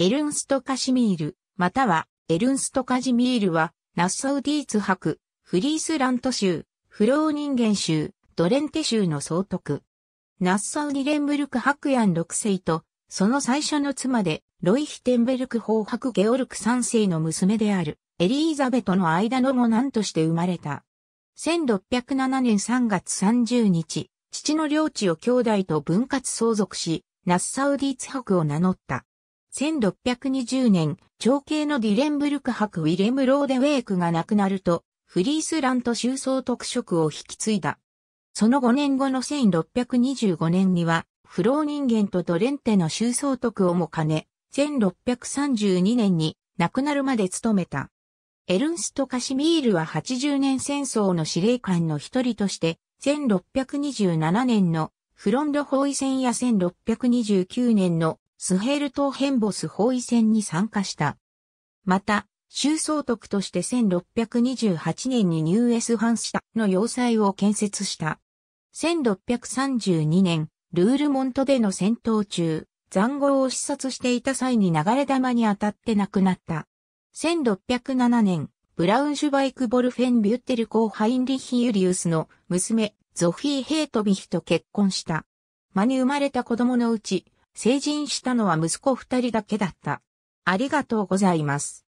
エルンスト・カシミール、またはエルンスト・カジミールは、ナッサウ・ディーツ伯、フリースラント州、フロー人間州、ドレンテ州の総督。ナッサウ・ニレンブルク伯安ン6世と、その最初の妻で、ロイヒテンベルク法伯ゲオルク3世の娘である、エリーザベとの間の五男として生まれた。1607年3月30日、父の領地を兄弟と分割相続し、ナッサウ・ディーツ伯を名乗った。1620年、長兄のディレンブルク伯ウィレム・ローデウェイクが亡くなると、フリースラント州総特色を引き継いだ。その5年後の1625年には、不老人間とドレンテの州総督をも兼ね、1632年に亡くなるまで務めた。エルンスト・カシミールは80年戦争の司令官の一人として、1627年のフロンド包囲戦や1629年のスヘル島ヘンボス包囲戦に参加した。また、州総督として1628年にニューエスハンシタの要塞を建設した。1632年、ルールモントでの戦闘中、残壕を視察していた際に流れ弾に当たって亡くなった。1607年、ブラウンシュバイク・ボルフェン・ビュッテル・コー・ハインリヒ・ユリウスの娘、ゾフィー・ヘートビヒと結婚した。間に生まれた子供のうち、成人したのは息子二人だけだった。ありがとうございます。